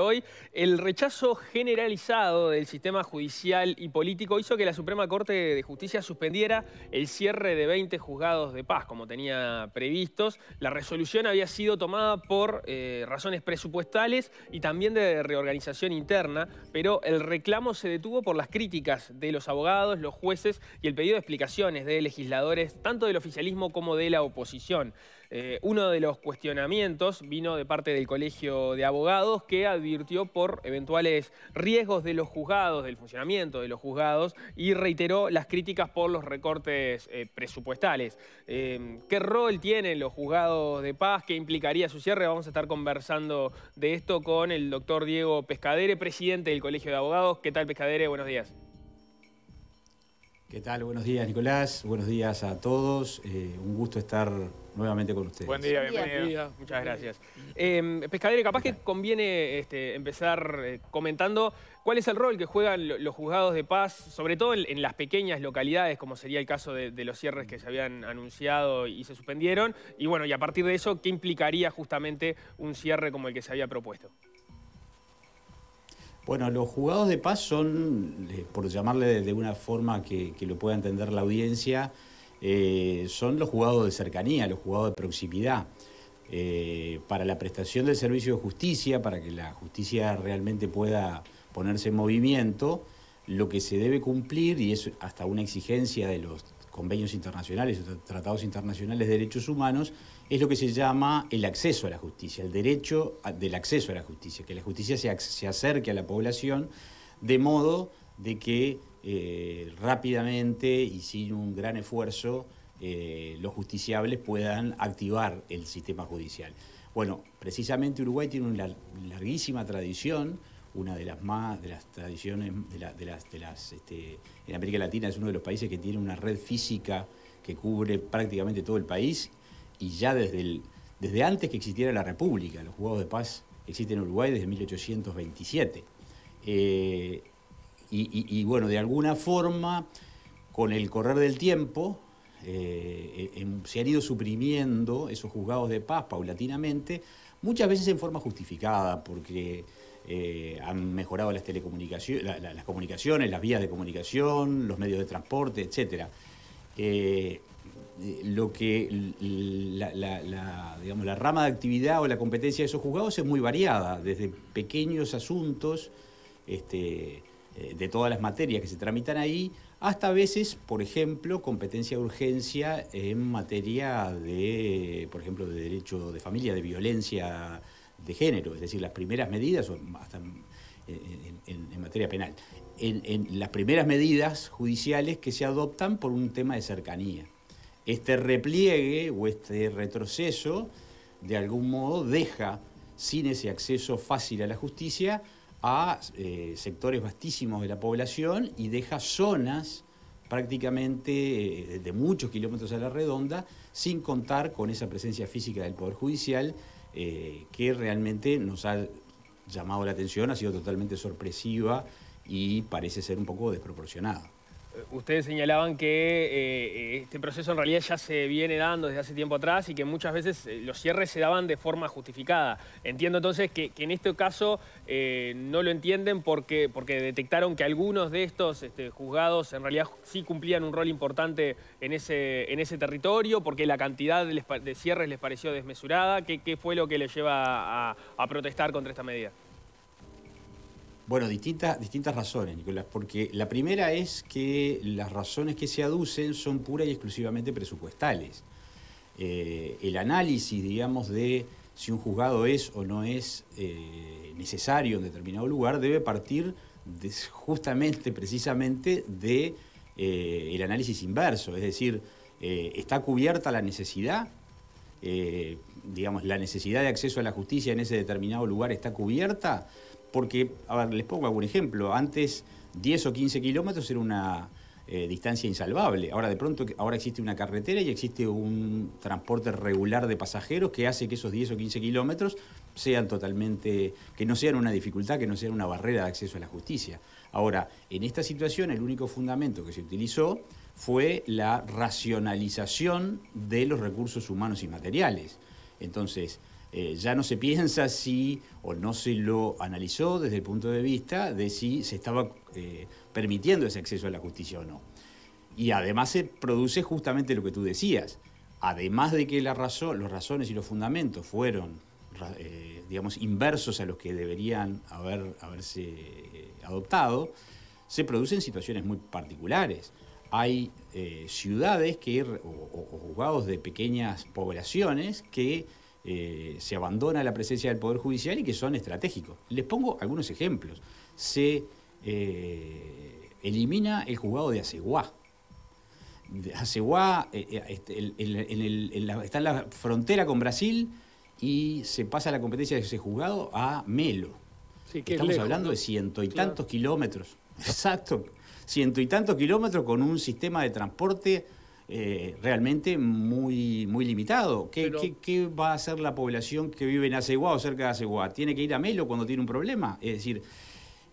hoy, el rechazo generalizado del sistema judicial y político hizo que la Suprema Corte de Justicia suspendiera el cierre de 20 juzgados de paz, como tenía previstos. La resolución había sido tomada por eh, razones presupuestales y también de reorganización interna, pero el reclamo se detuvo por las críticas de los abogados, los jueces y el pedido de explicaciones de legisladores, tanto del oficialismo como de la oposición. Eh, uno de los cuestionamientos vino de parte del Colegio de Abogados que advirtió por eventuales riesgos de los juzgados, del funcionamiento de los juzgados y reiteró las críticas por los recortes eh, presupuestales. Em, ¿Qué rol tienen los juzgados de paz? ¿Qué implicaría su cierre? Vamos a estar conversando de esto con el doctor Diego Pescadere, presidente del Colegio de Abogados. ¿Qué tal, Pescadere? Buenos días. ¿Qué tal? Buenos días, Nicolás. Buenos días a todos. Eh, un gusto estar nuevamente con ustedes. Buen día, bienvenido. Muchas gracias. Eh, pescadero, capaz que conviene este, empezar eh, comentando cuál es el rol que juegan los juzgados de paz, sobre todo en, las pequeñas localidades, como sería el caso de, los cierres que se habían anunciado y se suspendieron. Y bueno, y a partir de eso, ¿qué implicaría justamente un cierre como el que se había propuesto? Bueno, los juzgados de paz son, eh, por llamarle de una forma que lo pueda entender la audiencia, eh, son los juzgados de cercanía, los juzgados de proximidad, eh, para la prestación del servicio de justicia, para que la justicia realmente pueda ponerse en movimiento, lo que se debe cumplir, y es hasta una exigencia de los convenios internacionales, tratados internacionales de derechos humanos, es lo que se llama el acceso a la justicia, el derecho del acceso a la justicia, que la justicia se acerque a la población de modo de que eh, rápidamente y sin un gran esfuerzo eh, los justiciables puedan activar el sistema judicial. Bueno, precisamente Uruguay tiene una larguísima tradición, una de las más, de las tradiciones, de, las, de las este, en América Latina es uno de los países que tiene una red física que cubre prácticamente todo el país y ya desde, desde antes que existiera la República, los Juegos de paz existen en Uruguay desde 1827. Y, bueno, de alguna forma, con el correr del tiempo, eh, eh, em, se han ido suprimiendo esos juzgados de paz paulatinamente, muchas veces en forma justificada, porque eh, han mejorado las telecomunicaciones, las comunicaciones, las vías de comunicación, los medios de transporte, etc. lo que la, digamos, la rama de actividad o la competencia de esos juzgados es muy variada, desde pequeños asuntos, este, eh, de todas las materias que se tramitan ahí, hasta a veces, por ejemplo, competencia de urgencia en materia de, por ejemplo, de derecho de familia, de violencia de género, es decir, las primeras medidas, hasta en, materia penal, en, las primeras medidas judiciales que se adoptan por un tema de cercanía. Este repliegue o este retroceso, de algún modo, deja sin ese acceso fácil a la justicia a eh, sectores vastísimos de la población y deja zonas prácticamente eh, de muchos kilómetros a la redonda, sin contar con esa presencia física del Poder Judicial, eh, que realmente nos ha llamado la atención, ha sido totalmente sorpresiva y parece ser un poco desproporcionada ustedes señalaban que eh, eh, este proceso en realidad ya se viene dando desde hace tiempo atrás y que muchas veces eh, los cierres se daban de forma justificada. Entiendo entonces que, en este caso no lo entienden porque, detectaron que algunos de estos este, juzgados en realidad sí cumplían un rol importante en ese, territorio, porque la cantidad de, cierres les pareció desmesurada. ¿Qué, fue lo que les lleva a protestar contra esta medida? Bueno, distintas, distintas razones, Nicolás, porque la primera es que las razones que se aducen son pura y exclusivamente presupuestales. Eh, el análisis, digamos, de si un juzgado es o no es eh, necesario en determinado lugar debe partir justamente, precisamente, de eh, análisis inverso, es decir, ¿está cubierta la necesidad? digamos, la necesidad de acceso a la justicia en ese determinado lugar está cubierta porque, a ver, les pongo algún ejemplo. Antes 10 o 15 kilómetros era una eh, distancia insalvable. Ahora de pronto ahora existe una carretera y existe un transporte regular de pasajeros que hace que esos 10 o 15 kilómetros sean totalmente, que no sean una dificultad, que no sean una barrera de acceso a la justicia. Ahora, en esta situación el único fundamento que se utilizó fue la racionalización de los recursos humanos y materiales. Entonces, eh, ya no se piensa si, o no se lo analizó desde el punto de vista de si se estaba eh, permitiendo ese acceso a la justicia o no. Y además se produce justamente lo que tú decías. Además de que la los razones y los fundamentos fueron, eh, digamos, inversos a los que deberían haber, haberse adoptado, se producen situaciones muy particulares hay ciudades que, o, juzgados de pequeñas poblaciones que eh, se abandona la presencia del Poder Judicial y que son estratégicos. Les pongo algunos ejemplos. Se eh, elimina el juzgado de Aceguá. Aceguá eh, este, está en la frontera con Brasil y se pasa la competencia de ese juzgado a Melo. Estamos hablando de ciento y tantos kilómetros. Exacto. Ciento y tantos kilómetros con un sistema de transporte eh, realmente muy, muy limitado. ¿Qué, va a hacer la población que vive en Aceguá o cerca de Aceguá? ¿Tiene que ir a Melo cuando tiene un problema? Es decir,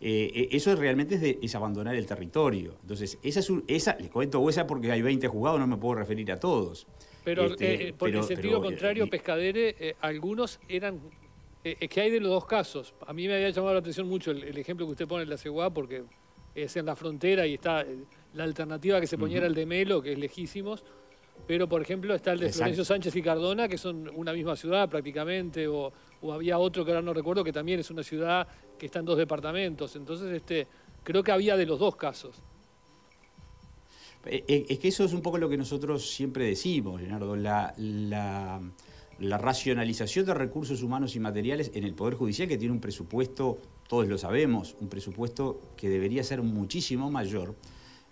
eh, eh, eso realmente es, abandonar el territorio. Entonces, esa, esa les cuento esa porque hay 20 jugados, no me puedo referir a todos. Pero este, por el sentido contrario, Pescadere, algunos eran... es que hay de los dos casos. A mí me había llamado la atención mucho el, ejemplo que usted pone en la porque es en la frontera y está la alternativa que se ponía era el de Melo, que es lejísimos. Pero, por ejemplo, está el de Florencio Sánchez y Cardona, que son una misma ciudad prácticamente, o, había otro que ahora no recuerdo, que también es una ciudad que está en dos departamentos. Entonces, este, creo que había de los dos casos. Eh, eh, es que eso es un poco lo que nosotros siempre decimos, Leonardo, la, la racionalización de recursos humanos y materiales en el Poder Judicial, que tiene un presupuesto, todos lo sabemos, un presupuesto que debería ser muchísimo mayor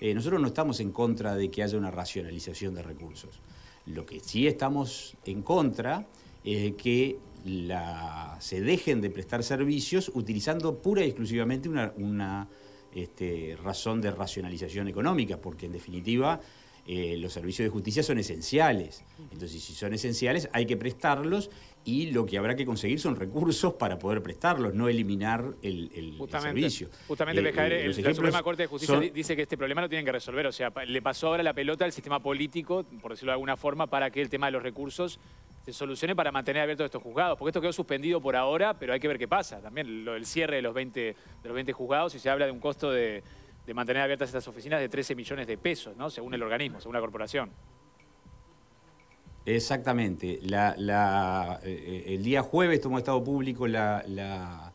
eh, nosotros no estamos en contra de que haya una racionalización de recursos. Lo que sí estamos en contra es que se dejen de prestar servicios utilizando pura y exclusivamente una, este, razón de racionalización económica, porque en definitiva eh, los servicios de justicia son esenciales. Entonces, si son esenciales, hay que prestarlos y lo que habrá que conseguir son recursos para poder prestarlos, no eliminar el, servicio. Justamente, eh, eh, el, la Suprema Corte de Justicia dice que este problema lo tienen que resolver. O sea, le pasó ahora la pelota al sistema político, por decirlo de alguna forma, para que el tema de los recursos se solucione para mantener abiertos estos juzgados. Porque esto quedó suspendido por ahora, pero hay que ver qué pasa. También el cierre de los 20, de los 20 juzgados y se habla de un costo de de mantener abiertas estas oficinas de 13 millones de pesos, ¿no? Según el organismo, según la corporación. Exactamente. Eh, el día jueves tomó estado público la,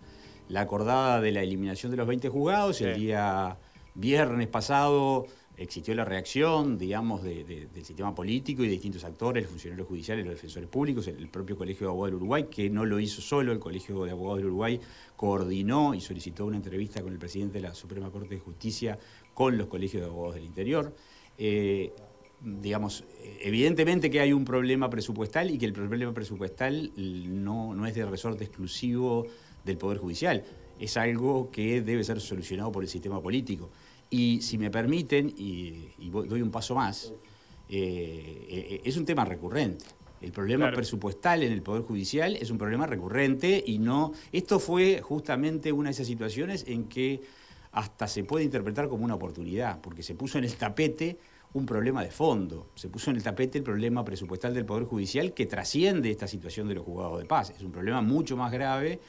acordada de la eliminación de los 20 juzgados. El día viernes pasado existió la reacción, digamos, del sistema político y de distintos actores, los funcionarios judiciales, los defensores públicos, el, propio Colegio de Abogados del Uruguay, que no lo hizo solo, el Colegio de Abogados del Uruguay coordinó y solicitó una entrevista con el presidente de la Suprema Corte de Justicia con los colegios de abogados del interior. Eh, digamos, evidentemente que hay un problema presupuestal y que el problema presupuestal no, no es de resorte exclusivo del Poder Judicial, es algo que debe ser solucionado por el sistema político. Y si me permiten, y, doy un paso más, eh, eh, es un tema recurrente. El problema presupuestal en el Poder Judicial es un problema recurrente y no... Esto fue justamente una de esas situaciones en que hasta se puede interpretar como una oportunidad, porque se puso en el tapete un problema de fondo, se puso en el tapete el problema presupuestal del Poder Judicial que trasciende esta situación de los juzgados de paz. Es un problema mucho más grave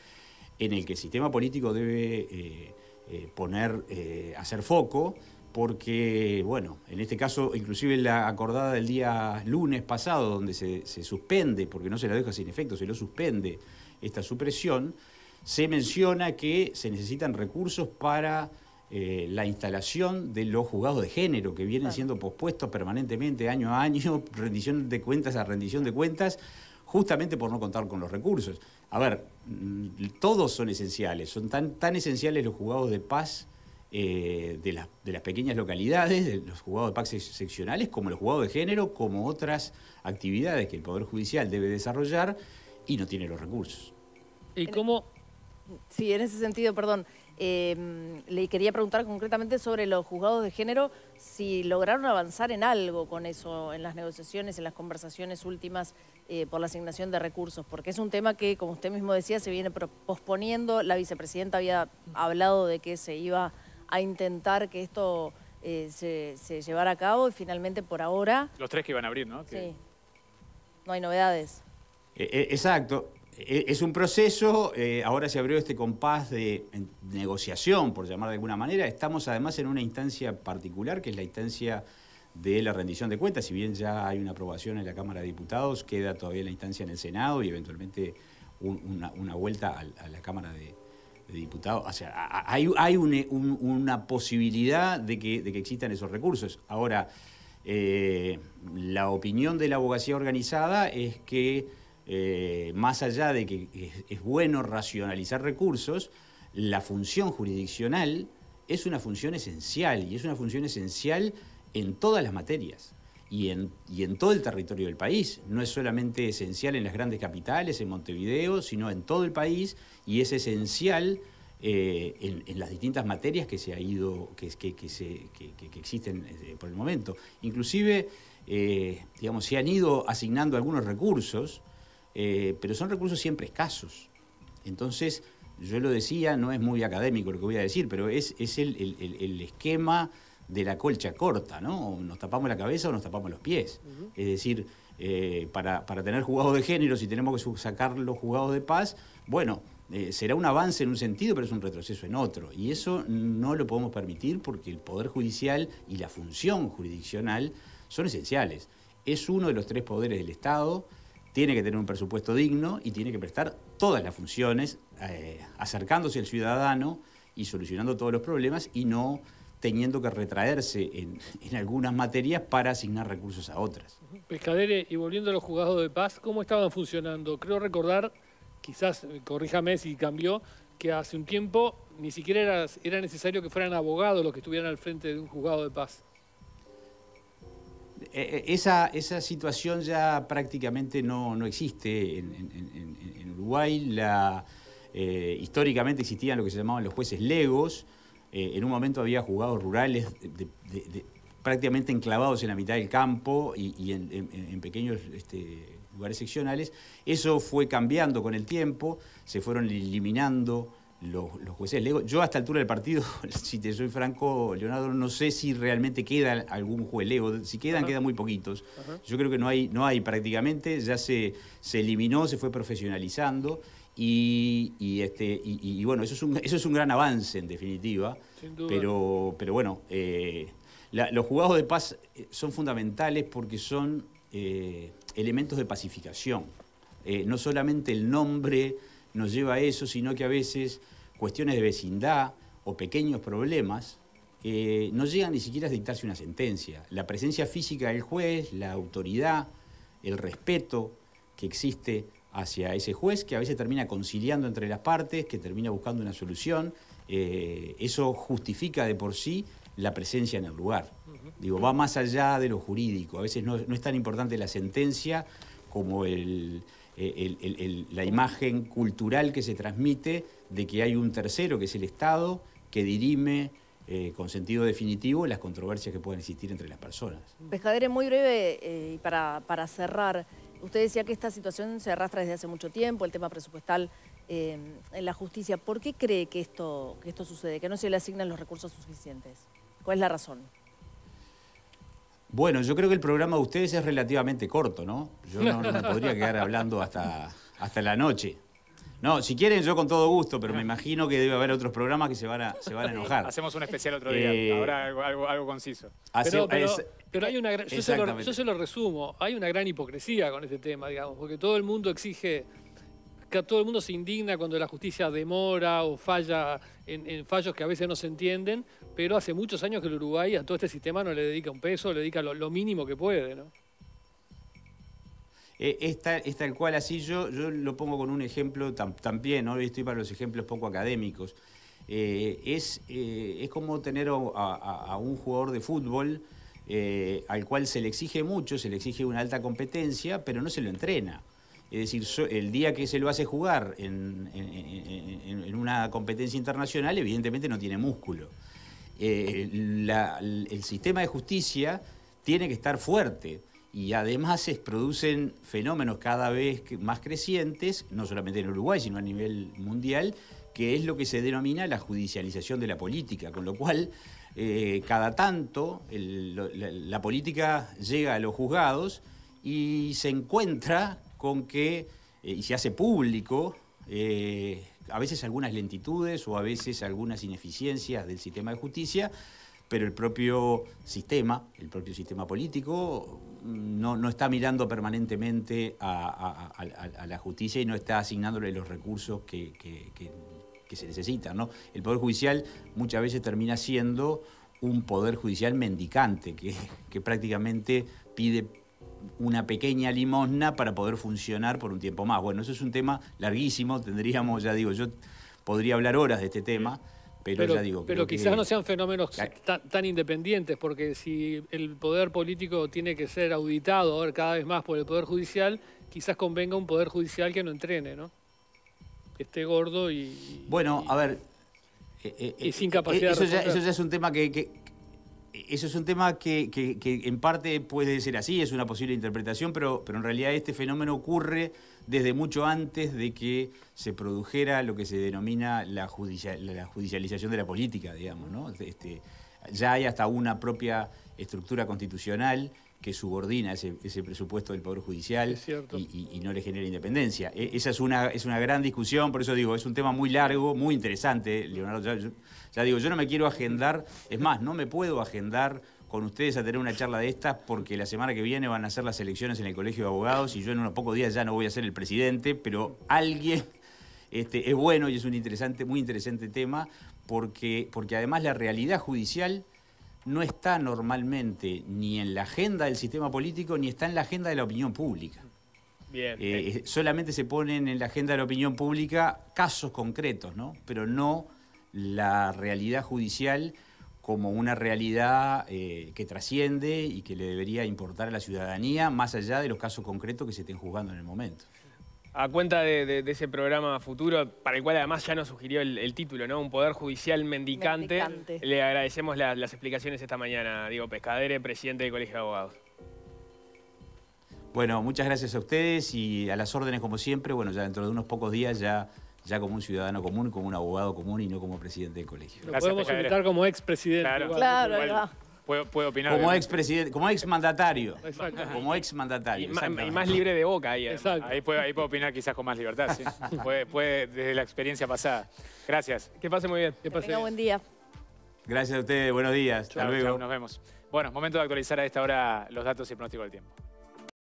en el que el sistema político debe... Eh, eh, poner, eh, hacer foco, porque, bueno, en este caso, inclusive la acordada del día lunes pasado, donde se, suspende, porque no se la deja sin efecto, se lo suspende esta supresión, se menciona que se necesitan recursos para eh, la instalación de los juzgados de género que vienen siendo pospuestos permanentemente año a año, rendición de cuentas a rendición de cuentas, justamente por no contar con los recursos a ver, mm, todos son esenciales, son tan, tan esenciales los jugados de paz eh, de, las, pequeñas localidades, los jugados de paz seccionales, como los jugados de género, como otras actividades que el Poder Judicial debe desarrollar y no tiene los recursos. ¿Y cómo? Sí, en ese sentido, perdón, Em, le quería preguntar concretamente sobre los juzgados de género, si lograron avanzar en algo con eso, en las negociaciones, en las conversaciones últimas eh, por la asignación de recursos, porque es un tema que, como usted mismo decía, se viene posponiendo. La vicepresidenta había hablado de que se iba a intentar que esto eh, se, llevara a cabo y finalmente por ahora... Los tres que iban a abrir, ¿no? Sí. No hay novedades. Eh, exacto. E-, es un proceso, eh, ahora se abrió este compás de negociación, por llamar de alguna manera. Estamos además en una instancia particular, que es la instancia de la rendición de cuentas. Si bien ya hay una aprobación en la Cámara de Diputados, queda todavía la instancia en el Senado y eventualmente una, vuelta a, la Cámara de, Diputados. O sea, hay, una posibilidad de que, existan esos recursos. Ahora, eh, la opinión de la abogacía organizada es que eh, más allá de que es, bueno racionalizar recursos, la función jurisdiccional es una función esencial y es una función esencial en todas las materias. Y en, todo el territorio del país. No es solamente esencial en las grandes capitales, en Montevideo, sino en todo el país y es esencial eh, en, las distintas materias que se ha ido, que, existen eh, por el momento. Inclusive, digamos, se han ido asignando algunos recursos eh, pero son recursos siempre escasos. Entonces, yo lo decía, no es muy académico lo que voy a decir, pero es, el, esquema de la colcha corta, ¿no? nos tapamos la cabeza o nos tapamos los pies. Es decir, eh, para, tener jugados de género, si tenemos que sacar los jugados de paz, bueno, eh, será un avance en un sentido, pero es un retroceso en otro. Y eso no lo podemos permitir porque el Poder Judicial y la función jurisdiccional son esenciales. Es uno de los tres poderes del Estado tiene que tener un presupuesto digno y tiene que prestar todas las funciones, eh, acercándose al ciudadano y solucionando todos los problemas y no teniendo que retraerse en, algunas materias para asignar recursos a otras. Pescadere, y volviendo a los juzgados de paz, ¿cómo estaban funcionando? Creo recordar, quizás eh, corríjame si cambió, que hace un tiempo ni siquiera era, era necesario que fueran abogados los que estuvieran al frente de un juzgado de paz. E, e, esa, esa, situación ya prácticamente no, existe en, Uruguay. La, eh, históricamente existían lo que se llamaban los jueces legos. Eh, en un momento había juzgados rurales prácticamente enclavados en la mitad del campo y, en, pequeños este, lugares seccionales. Eso fue cambiando con el tiempo, se fueron eliminando los, jueces Yo a esta altura del partido, si te soy franco, Leonardo, no sé si realmente queda algún juez lego. Si quedan, quedan muy poquitos. Yo creo que no hay, no hay prácticamente, ya se, se eliminó, se fue profesionalizando. Y, este, y, bueno, eso es, un, eso es un gran avance en definitiva. Pero, pero bueno, eh, los jugados de paz eh, son fundamentales porque son eh, elementos de pacificación. no solamente el nombre nos lleva a eso, sino que a veces cuestiones de vecindad o pequeños problemas eh, no llegan ni siquiera a dictarse una sentencia. La presencia física del juez, la autoridad, el respeto que existe hacia ese juez, que a veces termina conciliando entre las partes, que termina buscando una solución, eh, eso justifica de por sí la presencia en el lugar. Digo, va más allá de lo jurídico. A veces no es tan importante la sentencia como el, eh, la imagen cultural que se transmite de que hay un tercero, que es el Estado, que dirime eh, con sentido definitivo las controversias que pueden existir entre las personas. Pescadere, muy breve eh, y para, cerrar, usted decía que esta situación se arrastra desde hace mucho tiempo, el tema presupuestal en la justicia. ¿Por qué cree que esto, que esto sucede, que no se le asignan los recursos suficientes? ¿Cuál es la razón? Bueno, yo creo que el programa de ustedes es relativamente corto, ¿no? Yo no, me podría quedar hablando hasta, hasta la noche. No, si quieren, yo con todo gusto, pero me imagino que debe haber otros programas que se van a, se van a enojar. Hacemos un especial otro día, eh, ahora algo, conciso. pero, hay una gran, yo yo se lo resumo, hay una gran hipocresía con este tema, digamos, porque todo el mundo exige que todo el mundo se indigna cuando la justicia demora o falla en, fallos que a veces no se entienden, pero hace muchos años que el Uruguay a todo este sistema no le dedica un peso, le dedica lo, mínimo que puede, ¿no? Eh, es tal cual así, yo, yo lo pongo con un ejemplo también, hoy estoy para los ejemplos poco académicos. Eh, eh, es, como tener a, un jugador de fútbol al cual se le exige mucho, se le exige una alta competencia, pero no se lo entrena. Es decir, el día que se lo hace jugar en, una competencia internacional, evidentemente no tiene músculo. Eh, el sistema de justicia tiene que estar fuerte y además se producen fenómenos cada vez más crecientes, no solamente en Uruguay, sino a nivel mundial, que es lo que se denomina la judicialización de la política, con lo cual eh, cada tanto la política llega a los juzgados y se encuentra con que, eh, y se hace público, eh, a veces algunas lentitudes o a veces algunas ineficiencias del sistema de justicia, pero el propio sistema, el propio sistema político, mm, no, está mirando permanentemente a, la justicia y no está asignándole los recursos que, se necesitan. ¿no? El Poder Judicial muchas veces termina siendo un Poder Judicial mendicante, que prácticamente pide una pequeña limosna para poder funcionar por un tiempo más. Bueno, eso es un tema larguísimo, tendríamos, ya digo, yo podría hablar horas de este tema, pero, ya digo... Pero quizás no sean fenómenos tan, independientes, porque si el poder político tiene que ser auditado cada vez más por el Poder Judicial, quizás convenga un Poder Judicial que no entrene, ¿no? Que esté gordo y... Bueno, a ver... Es eh, incapacidad eh, y eh, sin capacidad eso, de ya, eso ya es un tema que eh, eso es un tema que, en parte puede ser así, es una posible interpretación, pero, pero en realidad este fenómeno ocurre desde mucho antes de que se produjera lo que se denomina la, la judicialización de la política, digamos, ¿no? Este, ya hay hasta una propia estructura constitucional que subordina ese, presupuesto del Poder Judicial y, no le genera independencia. E, esa es una, es una gran discusión, por eso digo, es un tema muy largo, muy interesante, Leonardo. Ya, digo, yo no me quiero agendar, es más, no me puedo agendar con ustedes a tener una charla de estas porque la semana que viene van a ser las elecciones en el Colegio de Abogados y yo en unos pocos días ya no voy a ser el presidente, pero alguien este, es bueno y es un interesante, muy interesante tema porque, porque además la realidad judicial no está normalmente ni en la agenda del sistema político ni está en la agenda de la opinión pública. Eh, solamente se ponen en la agenda de la opinión pública casos concretos, ¿no? Pero no la realidad judicial como una realidad eh, que trasciende y que le debería importar a la ciudadanía más allá de los casos concretos que se estén juzgando en el momento a cuenta de, ese programa futuro, para el cual además ya nos sugirió el, título, ¿no? Un poder judicial mendicante. Le agradecemos las explicaciones esta mañana, Diego Pescadere, presidente del Colegio de Abogados. Bueno, muchas gracias a ustedes y a las órdenes como siempre. Bueno, ya dentro de unos pocos días ya, ya como un ciudadano común, como un abogado común y no como presidente del colegio. Lo podemos invitar como expresidente. Claro, claro. Puedo, puedo opinar. Como ex como Exacto. Como ex mandatario y más libre de boca ahí. Ahí puedo, opinar quizás con más libertad, sí. puede, desde la experiencia pasada. Gracias. Que pase muy bien. Que pase buen día. Gracias a ustedes, buenos días. Hasta luego. nos vemos. Bueno, momento de actualizar a esta hora los datos y pronóstico del tiempo.